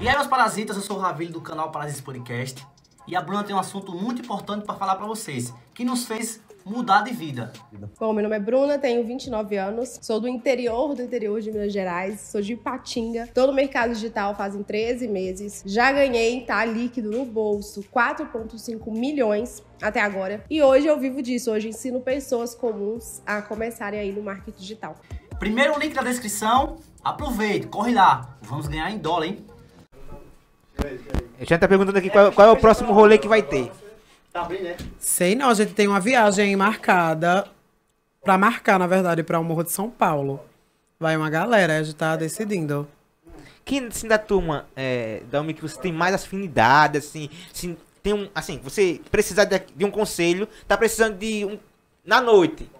E aí, meus parasitas, eu sou o Ravilho do canal Parasitas Podcast. E a Bruna tem um assunto muito importante para falar para vocês, que nos fez mudar de vida. Bom, meu nome é Bruna, tenho 29 anos, sou do interior do interior de Minas Gerais, sou de Ipatinga. Tô no mercado digital fazem 13 meses. Já ganhei, tá líquido no bolso, 4.5 milhões até agora. E hoje eu vivo disso, hoje ensino pessoas comuns a começarem aí no marketing digital. Primeiro link na descrição, aproveite, corre lá. Vamos ganhar em dólar, hein? A gente tá perguntando aqui qual, qual é o próximo rolê que vai ter. Tá bem, né? Sei não, a gente tem uma viagem marcada. Pra marcar, na verdade, pra o Morro de São Paulo. Vai uma galera, a gente tá decidindo. Quem, assim, da turma, é, da que você tem mais afinidade, assim, assim, tem um, assim, você precisar de, de um conselho, tá precisando de um, na noite.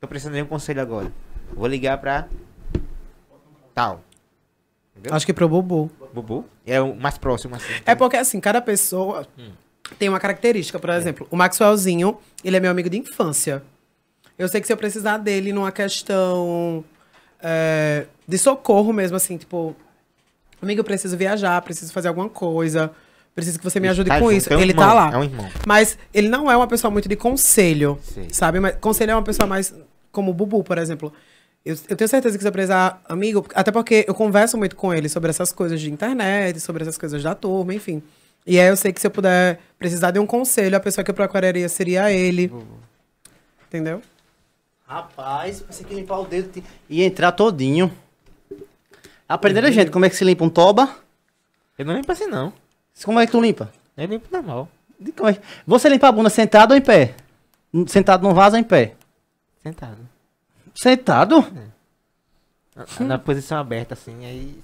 Tô precisando de um conselho agora. Vou ligar pra tal. Entendeu? Acho que é pro Bubu. Bubu? É o mais próximo, assim. É então. porque, assim, cada pessoa hum. tem uma característica. Por é. exemplo, é. o Maxwellzinho, ele é meu amigo de infância. Eu sei que se eu precisar dele numa questão é, de socorro mesmo, assim, tipo... Amigo, eu preciso viajar, preciso fazer alguma coisa. Preciso que você me ajude tá com junto, isso. É um ele tá irmão, tá lá. É um irmão. Mas ele não é uma pessoa muito de conselho, Sim. sabe? Mas conselho é uma pessoa mais... Como o Bubu, por exemplo. Eu, eu, tenho certeza que se eu precisar, amigo, até porque eu converso muito com ele sobre essas coisas de internet, sobre essas coisas da turma, enfim. E aí eu sei que se eu puder precisar de um conselho, a pessoa que eu procuraria seria ele. Entendeu? Rapaz, você que limpar o dedo e entrar todinho. Aprender a gente como é que se limpa um toba? Eu não limpo assim, não. Como é que tu limpa? Eu limpo normal. Como é? Você limpa a bunda sentado ou em pé? Sentado no vaso ou em pé? Sentado. Sentado? É. Na posição aberta, assim, aí.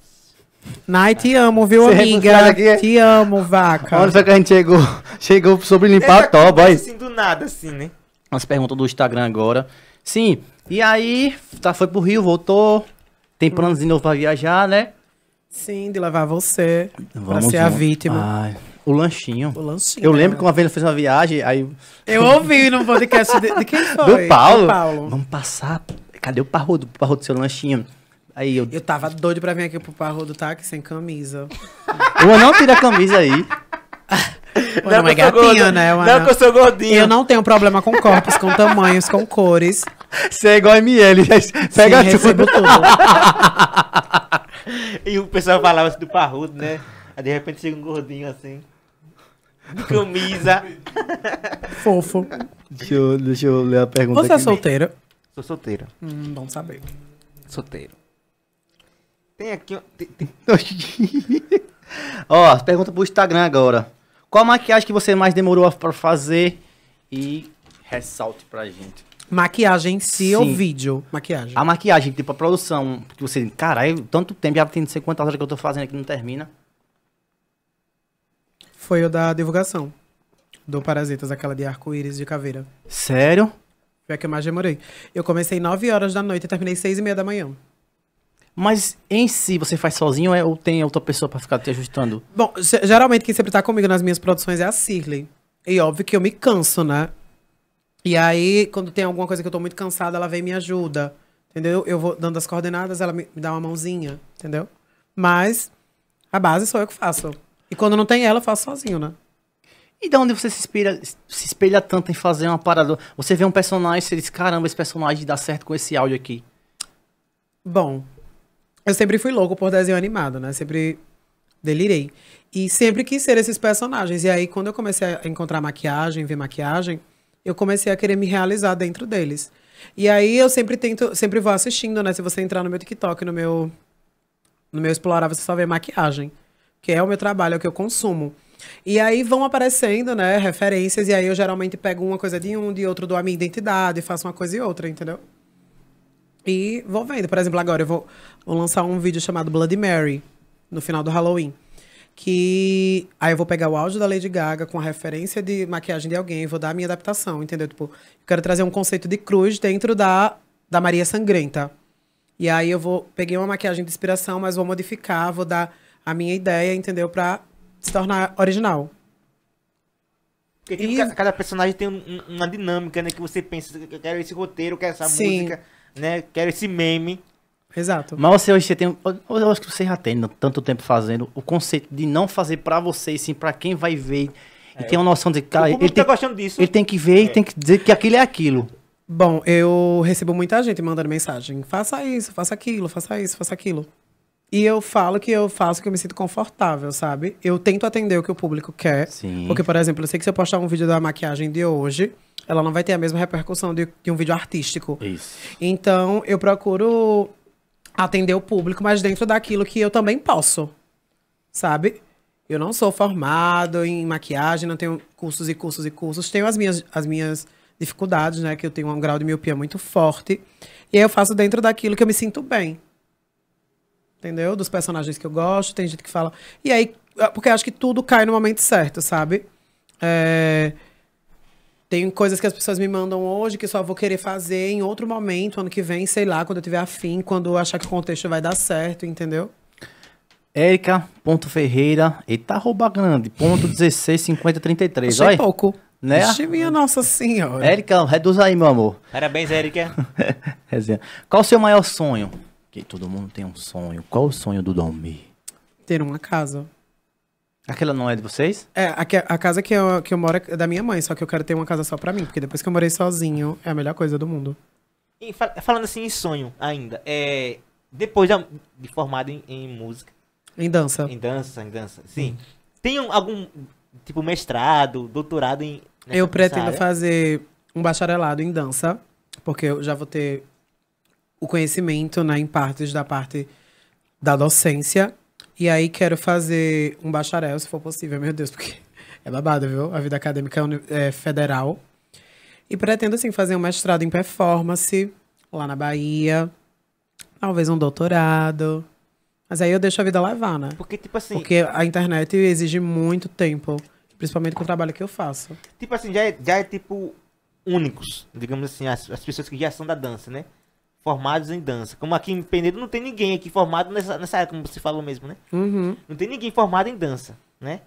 Nai, te amo, viu, Você amiga? É? Te amo, vaca. Olha só que a gente chegou. Chegou sobre limpar a toba, aí. Assim, do nada, assim, né? As perguntas do Instagram agora. Sim, e aí, tá, foi pro Rio, voltou. Tem hum. planos de novo pra viajar, né? Sim, de levar você pra ser a vítima. Ai, o lanchinho. O lanchinho. Eu lembro que uma vez eu fiz uma viagem, aí. Eu ouvi no podcast de, de quem foi? Do Paulo. Vamos passar cadê o parrudo? O parrudo seu lanchinho. Aí eu... eu tava doido pra vir aqui pro parrudo, tá? sem camisa. Eu não tira a camisa aí. O não, não é, é gatinho, né? O é não, é que eu sou gordinho. Eu não tenho problema com corpos, com tamanhos, com cores. Você é igual a ML, pega Sim, tudo. tudo. e o pessoal falava assim do parrudo, né? Aí de repente chega um gordinho assim. camisa. Fofo. Deixa eu, deixa eu ler a pergunta Você aqui. é solteira? Sou solteiro. Hum, bom saber. Solteiro. Tem aqui. Tem, tem... Ó, pergunta pro Instagram agora. Qual maquiagem que você mais demorou pra fazer? E ressalte pra gente. Maquiagem em si Sim. ou vídeo? Maquiagem. A maquiagem, tipo, a produção. Que você, caralho, tanto tempo, já tem não sei quantas horas que eu tô fazendo aqui, não termina. Foi o da divulgação. Do Parasitas, aquela de arco-íris de caveira. Sério? Foi a que eu mais demorei. Eu comecei 9 horas da noite e terminei 6 e meia da manhã. Mas em si, você faz sozinho é, ou tem outra pessoa para ficar te ajustando? Bom, geralmente quem sempre tá comigo nas minhas produções é a Cirley. E óbvio que eu me canso, né? E aí, quando tem alguma coisa que eu tô muito cansada, ela vem e me ajuda. Entendeu? Eu vou dando as coordenadas, ela me dá uma mãozinha, entendeu? Mas a base sou eu que faço. E quando não tem ela, eu faço sozinho, né? E da onde você se espelha, se espelha tanto em fazer uma parada? Você vê um personagem, e diz, caramba, esse personagem dá certo com esse áudio aqui. Bom, eu sempre fui louco por desenho animado, né? Sempre delirei. E sempre quis ser esses personagens. E aí, quando eu comecei a encontrar maquiagem, ver maquiagem, eu comecei a querer me realizar dentro deles. E aí eu sempre tento, sempre vou assistindo, né? Se você entrar no meu TikTok, no meu no meu explorar, você só vê maquiagem, que é o meu trabalho, é o que eu consumo. E aí vão aparecendo, né, referências, e aí eu geralmente pego uma coisa de um, de outro dou a minha identidade, faço uma coisa e outra, entendeu? E vou vendo. Por exemplo, agora eu vou, vou lançar um vídeo chamado Bloody Mary, no final do Halloween. Que aí eu vou pegar o áudio da Lady Gaga com a referência de maquiagem de alguém, vou dar a minha adaptação, entendeu? Tipo, eu quero trazer um conceito de cruz dentro da, da Maria Sangrenta. E aí eu vou, peguei uma maquiagem de inspiração, mas vou modificar, vou dar a minha ideia, entendeu? Pra se tornar original. Porque e... cada personagem tem um, uma dinâmica, né? Que você pensa, eu quero esse roteiro, quero essa Sim. música, né? Quero esse meme. Exato. Mas você hoje você tem, eu acho que você já tem tanto tempo fazendo o conceito de não fazer para você, sim para quem vai ver é, e tem uma noção de cara, ele tá tem, gostando disso. Ele tem que ver é. e tem que dizer que aquilo é aquilo. Bom, eu recebo muita gente mandando mensagem, faça isso, faça aquilo, faça isso, faça aquilo. E eu falo que eu faço que eu me sinto confortável, sabe? Eu tento atender o que o público quer. Sim. Porque, por exemplo, eu sei que se eu postar um vídeo da maquiagem de hoje, ela não vai ter a mesma repercussão de, de um vídeo artístico. Isso. Então, eu procuro atender o público, mas dentro daquilo que eu também posso, sabe? Eu não sou formado em maquiagem, não tenho cursos e cursos e cursos. Tenho as minhas, as minhas dificuldades, né? Que eu tenho um grau de miopia muito forte. E aí eu faço dentro daquilo que eu me sinto bem entendeu? Dos personagens que eu gosto, tem gente que fala. E aí, ah, porque acho que tudo cai no momento certo, sabe? É... Tem coisas que as pessoas me mandam hoje que só vou querer fazer em outro momento, ano que vem, sei lá, quando eu tiver afim, quando eu achar que o contexto vai dar certo, entendeu? Érica, ponto Ferreira, eita rouba grande, ponto 165033, olha. pouco. Né? Achei minha Nossa Senhora. Érica, reduz aí, meu amor. Parabéns, Érica. Qual o seu maior sonho? Que todo mundo tem um sonho. Qual o sonho do Dalmi? Ter uma casa. Aquela não é de vocês? É, a, a, casa que eu, que eu moro é da minha mãe, só que eu quero ter uma casa só pra mim, porque depois que eu morei sozinho, é a melhor coisa do mundo. E fal falando assim em sonho ainda, é, depois de formado em, em, música. Em dança. Em dança, em dança, sim. Hum. Tem algum, tipo, mestrado, doutorado em. eu pretendo fazer um bacharelado em dança, porque eu já vou ter o conhecimento né, em partes da parte da docência. E aí quero fazer um bacharel, se for possível, meu Deus, porque é babado, viu? A vida acadêmica é, é federal. E pretendo, assim, fazer um mestrado em performance lá na Bahia. Talvez um doutorado. Mas aí eu deixo a vida levar, né? Porque, tipo assim. Porque a internet exige muito tempo. Principalmente com o trabalho que eu faço. Tipo assim, já é, já é tipo únicos, digamos assim, as, as pessoas que já são da dança, né? formados em dança. Como aqui em Penedo não tem ninguém aqui formado nessa, nessa área, como você falou mesmo, né? Uhum. Não tem ninguém formado em dança, né?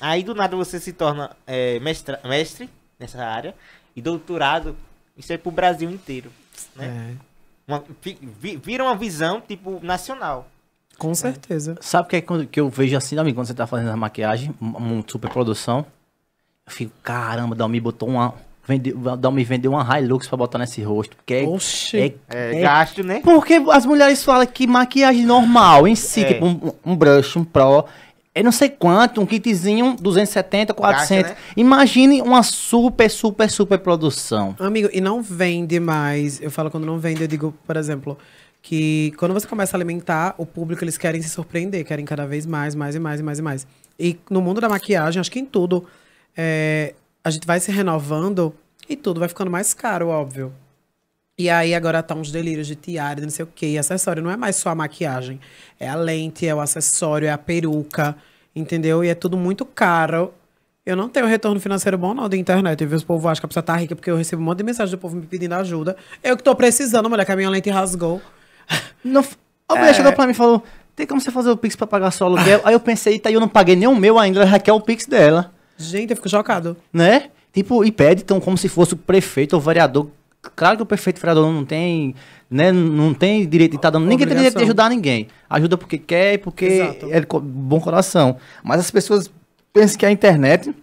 Aí do nada você se torna é, mestra, mestre nessa área e doutorado, isso é pro Brasil inteiro, né? É. Uma, vi, vira uma visão, tipo, nacional. Com né? certeza. Sabe o que, é quando, que eu vejo assim, amigo, quando você tá fazendo a maquiagem, uma, uma super produção? Eu fico, caramba, Dalmi botou uma, vende, dar me vender uma Hilux pra botar nesse rosto. Porque é, Oxi. É, é, é, gasto, né? Porque as mulheres falam que maquiagem normal em si, é. tipo um, um brush, um pro, é não sei quanto, um kitzinho, 270, 400. Gacha, né? Imagine uma super, super, super produção. Amigo, e não vende mais. Eu falo quando não vende, eu digo, por exemplo, que quando você começa a alimentar o público, eles querem se surpreender, querem cada vez mais, mais e mais e mais e mais. E no mundo da maquiagem, acho que em tudo, é, a gente vai se renovando e tudo vai ficando mais caro, óbvio. E aí agora tá uns delírios de tiara, não sei o que, acessório. Não é mais só a maquiagem, é a lente, é o acessório, é a peruca, entendeu? E é tudo muito caro. Eu não tenho retorno financeiro bom, não, de internet. Viu? Os povo acham que a pessoa tá rica, porque eu recebo um monte de mensagem do povo me pedindo ajuda. Eu que tô precisando, mulher, que a minha lente rasgou. Não, a mulher é... chegou pra mim e falou, tem como você fazer o Pix pra pagar só aluguel? aí eu pensei, tá, eu não paguei nem o meu ainda, ela quer o Pix dela. Gente, eu fico chocado. Né? Tipo, e pede então como se fosse o prefeito ou vereador. Claro que o prefeito e o vereador não tem, né, não tem direito de estar tá dando, ninguém tem direito de ajudar ninguém. Ajuda porque quer, e porque Exato. é bom coração. Mas as pessoas pensam que a internet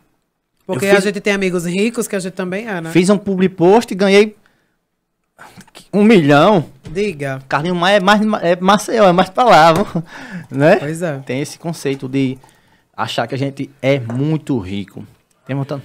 porque fiz, a gente tem amigos ricos que a gente também é, né? Fiz um public post e ganhei um milhão. Diga. Carlinho Maia é mais, é Maceió, é mais palavro né? Pois é. Tem esse conceito de achar que a gente é muito rico. Tem vontade?